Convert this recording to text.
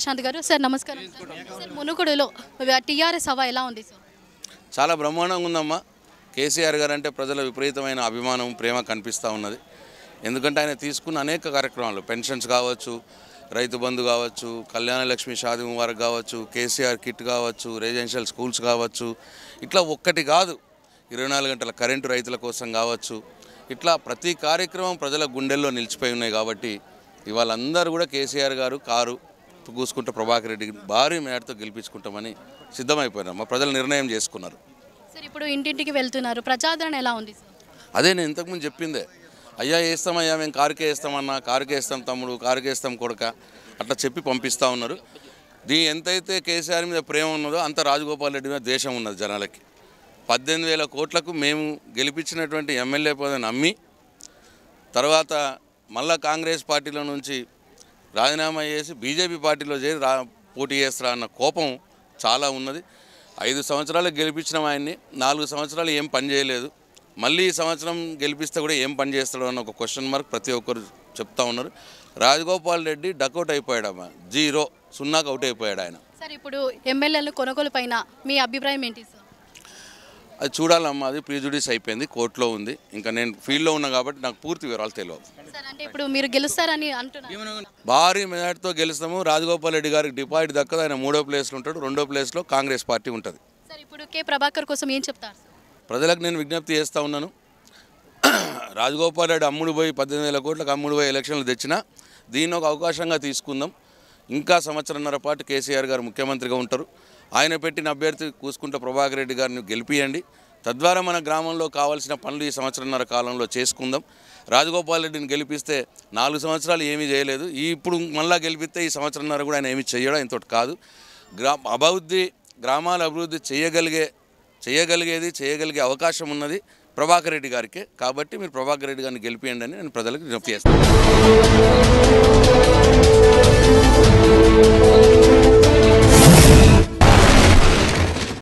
ప్రశాంత్ గారు సార్ నమస్కారం sir మునుగుడులో TRS హవా ఎలా ఉంది సార్ చాలా బ్రహ్మాండంగా ఉందమ్మా కేసీఆర్ గారు అంటే ప్రజల విపరీతమైన అభిమానం ప్రేమ కనిపిస్తూ ఉన్నది ఎందుకంటే ఆయన తీసుకున్న అనేక కార్యక్రమాలు పెన్షన్స్ కావచ్చు రైతు బంధు కావచ్చు కళ్యాణ లక్ష్మి షాది ముబారక్ కావచ్చు కేసీఆర్ కిట్ కావచ్చు రెసిడెన్షియల్ స్కూల్స్ కావచ్చు ఇట్లా ఒక్కటి కాదు ఇరవై నాలుగు గంటల కరెంటు రైతుల కోసం కావచ్చు ఇట్లా ప్రతి కార్యక్రమం ప్రజల గుండెల్లో నిలిచిపోయి ఉన్నాయి కాబట్టి ఇవాళ అందరూ కూడా కేసీఆర్ గారు కారు గూసుకుంటే ప్రభాకర్ రెడ్డి భారీ మేడతో గెలిపించుకుంటామని సిద్ధమైపోయినాం మా ప్రజలు నిర్ణయం చేసుకున్నారు సార్ ఇప్పుడు ఇంటింటికి వెళ్తున్నారు ప్రజాదరణ ఎలా ఉంది అదే నేను ఇంతకుముందు చెప్పిందే అయ్యా వేస్తామయ్యా మేము కారుకే వేస్తామన్నా కారుకే వేస్తాం తమ్ముడు కారుకే వేస్తాం కొడక అట్లా చెప్పి పంపిస్తూ ఉన్నారు దీ ఎంతైతే కేసీఆర్ మీద ప్రేమ ఉన్నదో అంత రాజగోపాల్ రెడ్డి మీద ద్వేషం ఉన్నది జనాలకి పద్దెనిమిది వేల కోట్లకు మేము గెలిపించినటువంటి ఎమ్మెల్యే పదవిని నమ్మి తర్వాత మళ్ళా కాంగ్రెస్ పార్టీలో నుంచి రాజీనామా చేసి బీజేపీ పార్టీలో చేరి రా పోటీ చేస్తారా అన్న కోపం చాలా ఉన్నది ఐదు సంవత్సరాలు గెలిపించిన ఆయన్ని నాలుగు సంవత్సరాలు ఏం పని చేయలేదు మళ్ళీ ఈ సంవత్సరం గెలిపిస్తే కూడా ఏం పని చేస్తాడు అన్న ఒక క్వశ్చన్ మార్క్ ప్రతి ఒక్కరు చెప్తా ఉన్నారు రాజగోపాల్ రెడ్డి డక్అట్ అయిపోయాడు అమ్మ జీరో సున్నాకు అవుట్ అయిపోయాడు ఆయన సార్ ఇప్పుడు ఎమ్మెల్యేలు కొనుగోలు పైన మీ అభిప్రాయం ఏంటి సార్ అది చూడాలమ్మా అది ప్రీజుడిస్ అయిపోయింది కోర్టులో ఉంది ఇంకా నేను ఫీల్డ్లో ఉన్నా కాబట్టి నాకు పూర్తి వివరాలు తెలియదు ఇప్పుడు మీరు గెలుస్తారని భారీ మెజార్టీతో గెలుస్తాము రాజగోపాల్ రెడ్డి గారికి డిపాజిట్ దక్కదు ఆయన మూడో ప్లేస్లో ఉంటాడు రెండో ప్లేస్లో కాంగ్రెస్ పార్టీ ఉంటుంది ప్రభాకర్ కోసం ఏం చెప్తారు ప్రజలకు నేను విజ్ఞప్తి చేస్తూ ఉన్నాను రాజగోపాల్ రెడ్డి అమ్ముడు పోయి పద్దెనిమిది వేల కోట్లకు అమ్ముడు పోయి ఎలక్షన్లు తెచ్చినా దీన్ని ఒక అవకాశంగా తీసుకుందాం ఇంకా సంవత్సరంన్నర పాటు కేసీఆర్ గారు ముఖ్యమంత్రిగా ఉంటారు ఆయన పెట్టిన అభ్యర్థి కూసుకుంటే ప్రభాకర్ రెడ్డి గారిని గెలిపియండి తద్వారా మన గ్రామంలో కావాల్సిన పనులు ఈ సంవత్సరంన్నర కాలంలో చేసుకుందాం రాజగోపాల్ రెడ్డిని గెలిపిస్తే నాలుగు సంవత్సరాలు ఏమీ చేయలేదు ఈ ఇప్పుడు మళ్ళా గెలిపిస్తే ఈ సంవత్సరంన్నర కూడా ఆయన ఏమీ చేయడం ఇంతటి కాదు గ్రా అభివృద్ధి గ్రామాల అభివృద్ధి చేయగలిగే చేయగలిగేది చేయగలిగే అవకాశం ఉన్నది ప్రభాకర్ రెడ్డి గారికి కాబట్టి మీరు ప్రభాకర్ రెడ్డి గారిని గెలిపియండి అని నేను ప్రజలకు విజ్ఞప్తి చేస్తాను